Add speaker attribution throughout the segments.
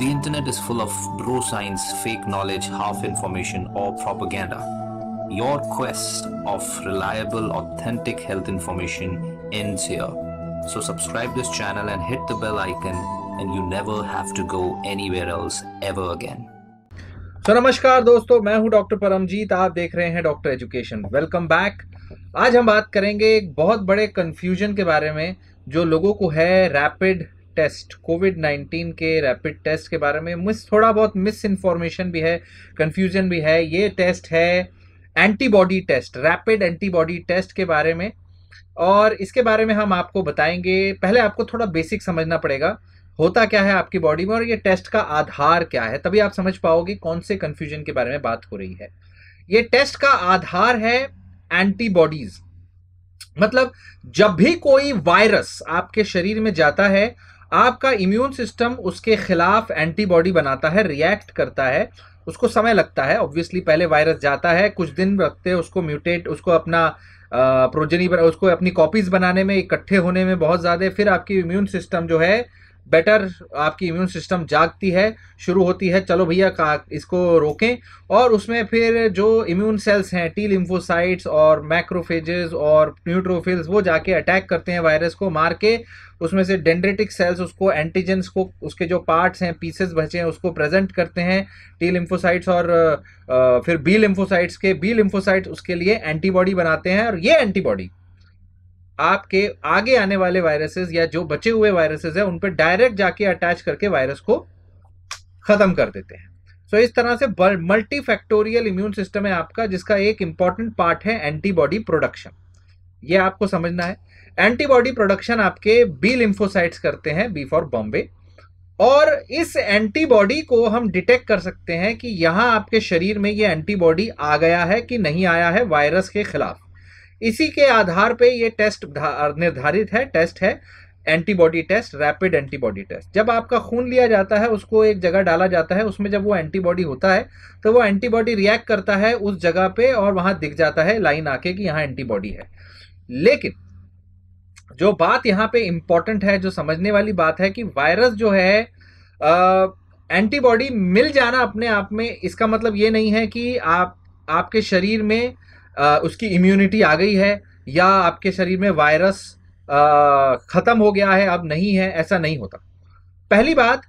Speaker 1: The internet is full of bro science, fake knowledge, half information, or propaganda. Your quest of reliable, authentic health information ends here. So subscribe this channel and hit the bell icon and you never have to go anywhere else ever again. so, namaskar, दोस्तों I am Dr. आप You are watching Doctor Education. Welcome back. आज हम बात करेंगे एक बहुत बड़े confusion के बारे में जो लोगों को है रैपिड टेस्ट कोविड नाइन्टीन के रैपिड टेस्ट के बारे में मिस थोड़ा बहुत मिस इन्फॉर्मेशन भी है कन्फ्यूजन भी है ये टेस्ट है antibody test rapid antibody test के बारे में और इसके बारे में हम आपको बताएंगे पहले आपको थोड़ा बेसिक समझना पड़ेगा होता क्या है आपकी बॉडी में और ये टेस्ट का आधार क्या है तभी आप समझ पाओगे कौन से कन्फ्यूजन के बारे में बात हो रही है ये टेस्ट का आधार है एंटीबॉडीज मतलब जब भी कोई वायरस आपके शरीर में जाता है आपका इम्यून सिस्टम उसके खिलाफ एंटीबॉडी बनाता है रिएक्ट करता है उसको समय लगता है ऑब्वियसली पहले वायरस जाता है कुछ दिन हैं उसको म्यूटेट उसको अपना प्रोजनी उसको अपनी कॉपीज बनाने में इकट्ठे होने में बहुत ज़्यादा फिर आपकी इम्यून सिस्टम जो है बेटर आपकी इम्यून सिस्टम जागती है शुरू होती है चलो भैया इसको रोकें और उसमें फिर जो इम्यून सेल्स हैं टी लिम्फोसाइट्स और मैक्रोफेजेस और न्यूट्रोफिल्स वो जाके अटैक करते हैं वायरस को मार के उसमें से डेंड्रेटिक सेल्स उसको एंटीजेंस को उसके जो पार्ट्स हैं पीसेस बचे हैं उसको प्रेजेंट करते हैं टी लिम्फोसाइट्स और फिर बी लिम्फोसाइट्स के बी लिम्फोसाइट्स उसके लिए एंटीबॉडी बनाते हैं और ये एंटीबॉडी आपके आगे आने वाले वायरसेस या जो बचे हुए वायरसेस है उन पर डायरेक्ट जाके अटैच करके वायरस को खत्म कर देते हैं सो so, इस तरह से मल्टी फैक्टोरियल इम्यून सिस्टम है आपका जिसका एक इंपॉर्टेंट पार्ट है एंटीबॉडी प्रोडक्शन ये आपको समझना है एंटीबॉडी प्रोडक्शन आपके बी लिम्फोसाइट्स करते हैं बी फॉर बॉम्बे और इस एंटीबॉडी को हम डिटेक्ट कर सकते हैं कि यहां आपके शरीर में ये एंटीबॉडी आ गया है कि नहीं आया है वायरस के खिलाफ इसी के आधार पे ये टेस्ट निर्धारित है टेस्ट है antibody test rapid antibody test जब आपका खून लिया जाता है उसको एक जगह डाला जाता है उसमें जब वो एंटीबॉडी होता है तो वो एंटीबॉडी रिएक्ट करता है उस जगह पे और वहां दिख जाता है लाइन आके कि यहाँ एंटीबॉडी है लेकिन जो बात यहाँ पे इंपॉर्टेंट है जो समझने वाली बात है कि वायरस जो है एंटीबॉडी मिल जाना अपने आप में इसका मतलब ये नहीं है कि आप आपके शरीर में उसकी इम्यूनिटी आ गई है या आपके शरीर में वायरस ख़त्म हो गया है अब नहीं है ऐसा नहीं होता पहली बात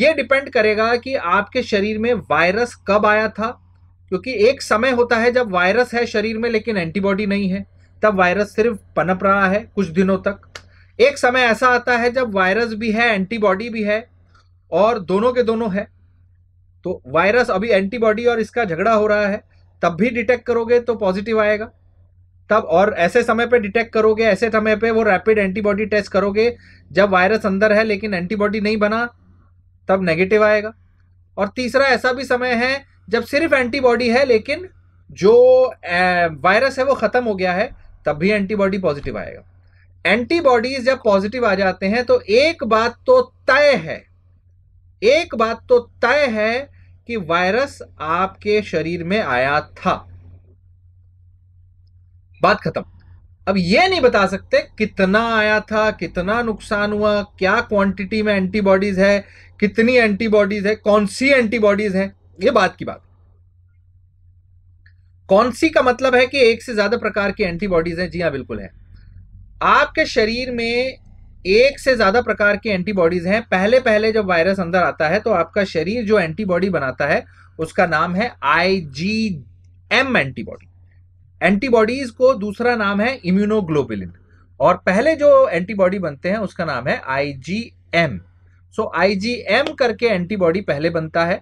Speaker 1: ये डिपेंड करेगा कि आपके शरीर में वायरस कब आया था क्योंकि एक समय होता है जब वायरस है शरीर में लेकिन एंटीबॉडी नहीं है तब वायरस सिर्फ पनप रहा है कुछ दिनों तक एक समय ऐसा आता है जब वायरस भी है एंटीबॉडी भी है और दोनों के दोनों है तो वायरस अभी एंटीबॉडी और इसका झगड़ा हो रहा है तब भी डिटेक्ट करोगे तो पॉजिटिव आएगा तब और ऐसे समय पे डिटेक्ट करोगे ऐसे समय पे वो रैपिड एंटीबॉडी टेस्ट करोगे जब वायरस अंदर है लेकिन एंटीबॉडी नहीं बना तब नेगेटिव आएगा और तीसरा ऐसा भी समय है जब सिर्फ एंटीबॉडी है लेकिन जो वायरस है वो ख़त्म हो गया है तब भी एंटीबॉडी पॉजिटिव आएगा एंटीबॉडीज जब पॉजिटिव आ जाते हैं तो एक बात तो तय है एक बात तो तय है कि वायरस आपके शरीर में आया था बात खत्म अब ये नहीं बता सकते कितना आया था कितना नुकसान हुआ क्या क्वांटिटी में एंटीबॉडीज है कितनी एंटीबॉडीज है कौन सी एंटीबॉडीज है ये बात की बात कौन सी का मतलब है कि एक से ज्यादा प्रकार की एंटीबॉडीज है जी हाँ बिल्कुल है आपके शरीर में एक से ज्यादा प्रकार के एंटीबॉडीज हैं पहले पहले जब वायरस अंदर आता है तो आपका शरीर जो एंटीबॉडी बनाता है उसका नाम है आई एंटीबॉडी एंटीबॉडीज को दूसरा नाम है इम्यूनोग्लोबुलिन और पहले जो एंटीबॉडी बनते हैं उसका नाम है आई सो आई करके एंटीबॉडी पहले बनता है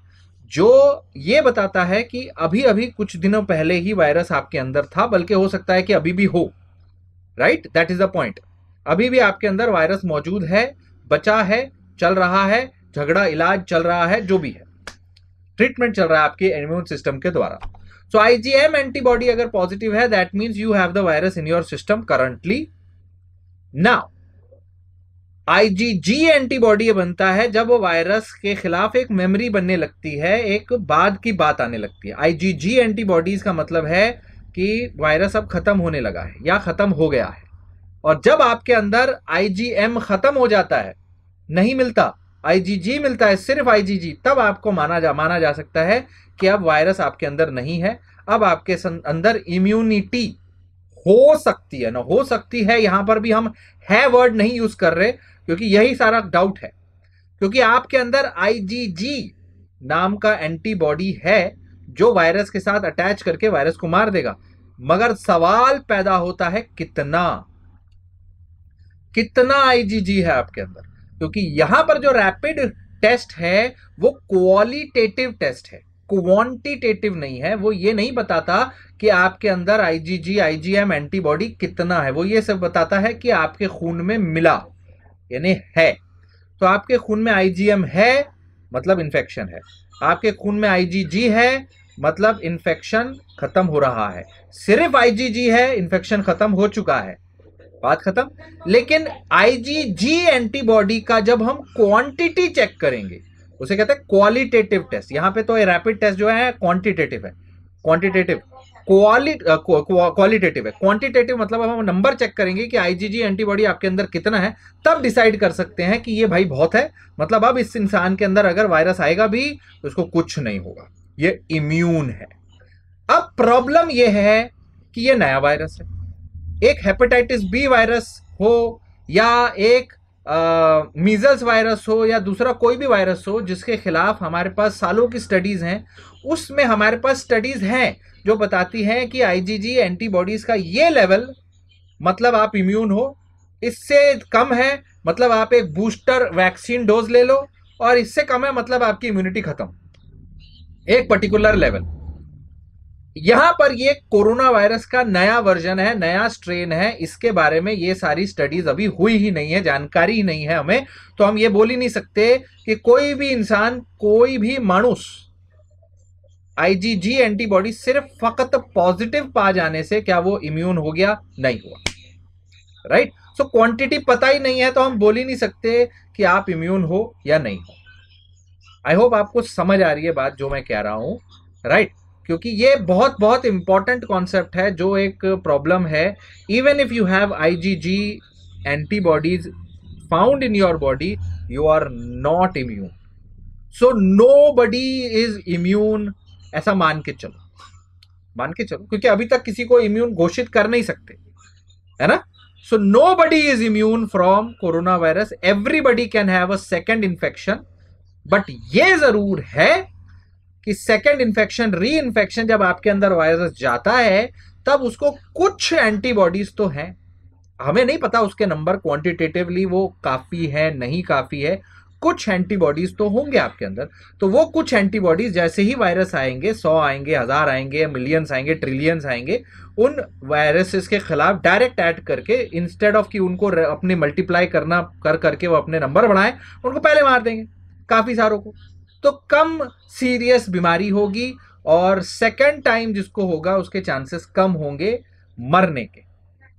Speaker 1: जो ये बताता है कि अभी अभी कुछ दिनों पहले ही वायरस आपके अंदर था बल्कि हो सकता है कि अभी भी हो right that is the point अभी भी आपके अंदर वायरस मौजूद है बचा है चल रहा है झगड़ा इलाज चल रहा है जो भी है ट्रीटमेंट चल रहा है आपके इम्यून सिस्टम के द्वारा सो आईजीएम एंटीबॉडी अगर पॉजिटिव है that means you have the virus in your system currently now IgG antibody बनता है जब वो वायरस के खिलाफ एक मेमोरी बनने लगती है एक बाद की बात आने लगती है आईजीजी एंटीबॉडीज का मतलब है कि वायरस अब खत्म होने लगा है या खत्म हो गया है और जब आपके अंदर आई खत्म हो जाता है नहीं मिलता आई मिलता है सिर्फ आई तब आपको माना जा माना जा सकता है कि अब वायरस आपके अंदर नहीं है अब आपके अंदर इम्यूनिटी हो सकती है ना हो सकती है यहां पर भी हम है वर्ड नहीं यूज कर रहे क्योंकि यही सारा डाउट है क्योंकि आपके अंदर आई नाम का एंटीबॉडी है जो वायरस के साथ अटैच करके वायरस को मार देगा मगर सवाल पैदा होता है कितना कितना आईजीजी है आपके अंदर क्योंकि यहां पर जो रैपिड टेस्ट है वो क्वालिटेटिव टेस्ट है क्वांटिटेटिव नहीं है वो ये नहीं बताता कि आपके अंदर आईजीजी आईजीएम एंटीबॉडी कितना है वो ये सब बताता है कि आपके खून में मिला यानी है तो आपके खून में आईजीएम है मतलब इन्फेक्शन है आपके खून में आईजीजी है मतलब इन्फेक्शन खत्म हो रहा है सिर्फ आईजीजी है इन्फेक्शन खत्म हो चुका है बात खत्म लेकिन आईजीजी एंटीबॉडी का जब हम क्वांटिटी चेक करेंगे उसे कहते हैं क्वालिटेटिव टेस्ट यहां पे तो रैपिड टेस्ट जो है क्वांटिटेटिव है क्वांटिटेटिव क्वालिटेटिव है क्वांटिटेटिव मतलब अब हम नंबर चेक करेंगे कि आईजीजी एंटीबॉडी आपके अंदर कितना है तब डिसाइड कर सकते हैं कि ये भाई बहुत है मतलब अब इस इंसान के अंदर अगर वायरस आएगा भी तो उसको कुछ नहीं होगा ये इम्यून है अब प्रॉब्लम यह है कि यह नया वायरस है एक हेपेटाइटिस बी वायरस हो या एक मीजल्स वायरस हो या दूसरा कोई भी वायरस हो जिसके खिलाफ हमारे पास सालों की स्टडीज़ हैं उसमें हमारे पास स्टडीज़ हैं जो बताती हैं कि आईजीजी एंटीबॉडीज़ का ये लेवल मतलब आप इम्यून हो इससे कम है मतलब आप एक बूस्टर वैक्सीन डोज ले लो और इससे कम है मतलब आपकी इम्यूनिटी खत्म एक पर्टिकुलर लेवल यहां पर ये कोरोना वायरस का नया वर्जन है नया स्ट्रेन है इसके बारे में ये सारी स्टडीज अभी हुई ही नहीं है जानकारी ही नहीं है हमें तो हम ये बोल ही नहीं सकते कि कोई भी इंसान कोई भी मानुष आईजीजी एंटीबॉडी सिर्फ फकत पॉजिटिव पा जाने से क्या वो इम्यून हो गया नहीं हुआ राइट सो क्वांटिटी पता ही नहीं है तो हम बोल ही नहीं सकते कि आप इम्यून हो या नहीं हो आई होप आपको समझ आ रही है बात जो मैं कह रहा हूं राइट right? क्योंकि ये बहुत बहुत इंपॉर्टेंट कॉन्सेप्ट है जो एक प्रॉब्लम है even if you have IgG antibodies found in your body you are not immune so nobody is immune ऐसा मान के चलो मान के चलो क्योंकि अभी तक किसी को इम्यून घोषित कर नहीं सकते है ना so nobody is immune from corona virus everybody can have a second infection but ये जरूर है कि सेकेंड इन्फेक्शन री इन्फेक्शन जब आपके अंदर वायरस जाता है तब उसको कुछ एंटीबॉडीज तो हैं हमें नहीं पता उसके नंबर क्वांटिटेटिवली वो काफ़ी है नहीं काफ़ी है कुछ एंटीबॉडीज तो होंगे आपके अंदर तो वो कुछ एंटीबॉडीज जैसे ही वायरस आएंगे सौ आएंगे हज़ार आएंगे मिलियंस आएंगे ट्रिलियंस आएंगे उन वायरसेस के खिलाफ डायरेक्ट ऐड करके इंस्टेड ऑफ कि उनको अपने मल्टीप्लाई करना कर करके वो अपने नंबर बढ़ाएं उनको पहले मार देंगे काफ़ी सारों को तो कम सीरियस बीमारी होगी और सेकेंड टाइम जिसको होगा उसके चांसेस कम होंगे मरने के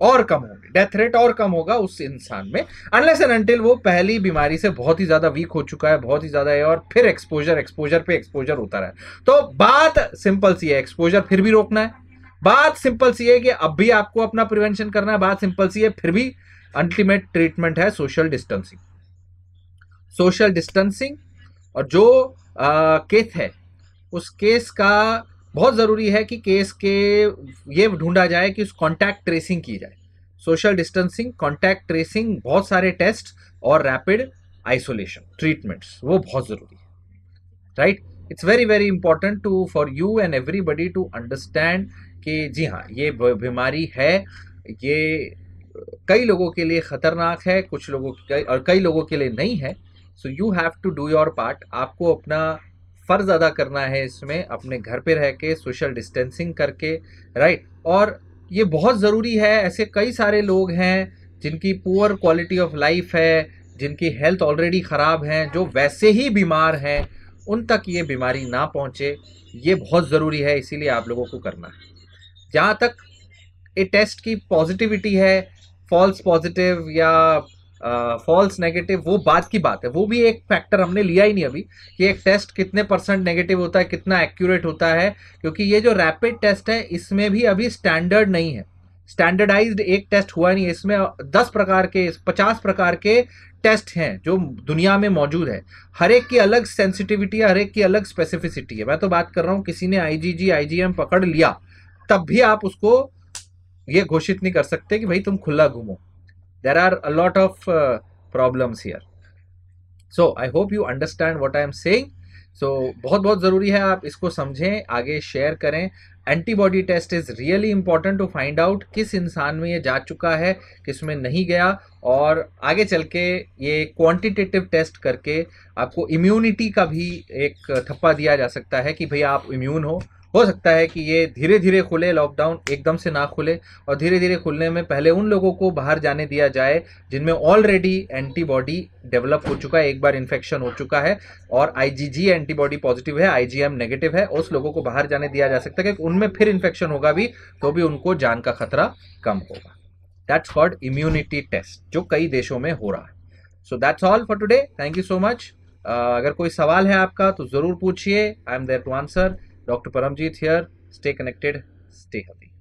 Speaker 1: और कम होंगे डेथ रेट और कम होगा उस इंसान में अनलेस एंड अनटिल वो पहली बीमारी से बहुत ही ज्यादा वीक हो चुका है बहुत ही ज्यादा है और फिर एक्सपोजर एक्सपोजर पे एक्सपोजर होता रहा है तो बात सिंपल सी है एक्सपोजर फिर भी रोकना है बात सिंपल सी है कि अब भी आपको अपना प्रिवेंशन करना है बात सिंपल सी है फिर भी अल्टीमेट ट्रीटमेंट है सोशल डिस्टेंसिंग सोशल डिस्टेंसिंग और जो आ, केस है उस केस का बहुत ज़रूरी है कि केस के ये ढूंढा जाए कि उस कॉन्टैक्ट ट्रेसिंग की जाए सोशल डिस्टेंसिंग कॉन्टैक्ट ट्रेसिंग बहुत सारे टेस्ट और रैपिड आइसोलेशन ट्रीटमेंट्स वो बहुत ज़रूरी है right it's very very important to for you and everybody to understand कि जी हाँ ये बीमारी है ये कई लोगों के लिए ख़तरनाक है कुछ लोगों के और कई लोगों के लिए नहीं है so you have to do your part आपको अपना फ़र्ज़ अदा करना है इसमें अपने घर पे रह के सोशल डिस्टेंसिंग करके राइट और ये बहुत ज़रूरी है ऐसे कई सारे लोग हैं जिनकी पुअर क्वालिटी ऑफ लाइफ है जिनकी हेल्थ ऑलरेडी ख़राब है जो वैसे ही बीमार हैं उन तक ये बीमारी ना पहुँचे ये बहुत ज़रूरी है इसीलिए आप लोगों को करना है जहाँ तक ये टेस्ट की पॉजिटिविटी है फॉल्स पॉजिटिव या फॉल्स नेगेटिव वो बात की बात है वो भी एक फैक्टर हमने लिया ही नहीं अभी कि एक टेस्ट कितने परसेंट नेगेटिव होता है कितना एक्यूरेट होता है क्योंकि ये जो रैपिड टेस्ट है इसमें भी अभी स्टैंडर्ड नहीं है स्टैंडर्डाइज एक टेस्ट हुआ नहीं इसमें दस प्रकार के पचास प्रकार के टेस्ट हैं जो दुनिया में मौजूद है हर एक की अलग सेंसिटिविटी है हर एक की अलग स्पेसिफिसिटी है मैं तो बात कर रहा हूँ किसी ने आईजीजी आईजीएम पकड़ लिया तब भी आप उसको ये घोषित नहीं कर सकते कि भाई तुम खुला घूमो there are a lot of uh, problems here so i hope you understand what i am saying so बहुत बहुत ज़रूरी है आप इसको समझें आगे शेयर करें antibody test is really important to find out किस इंसान में ये जा चुका है किस में नहीं गया और आगे चल के ये क्वांटिटेटिव टेस्ट करके आपको इम्यूनिटी का भी एक थप्पा दिया जा सकता है कि भैया आप इम्यून हो हो सकता है कि ये धीरे धीरे खुले लॉकडाउन एकदम से ना खुले और धीरे धीरे खुलने में पहले उन लोगों को बाहर जाने दिया जाए जिनमें ऑलरेडी एंटीबॉडी डेवलप हो चुका है एक बार इन्फेक्शन हो चुका है और आईजीजी एंटीबॉडी पॉजिटिव है आईजीएम नेगेटिव है उस लोगों को बाहर जाने दिया जा सकता है क्योंकि उनमें फिर इन्फेक्शन होगा भी तो भी उनको जान का खतरा कम होगा दैट्स कॉल्ड इम्यूनिटी टेस्ट जो कई देशों में हो रहा है so that's all for today thank you so much अगर कोई सवाल है आपका तो ज़रूर पूछिए I am there to answer Dr. Paramjit here. Stay connected, stay healthy.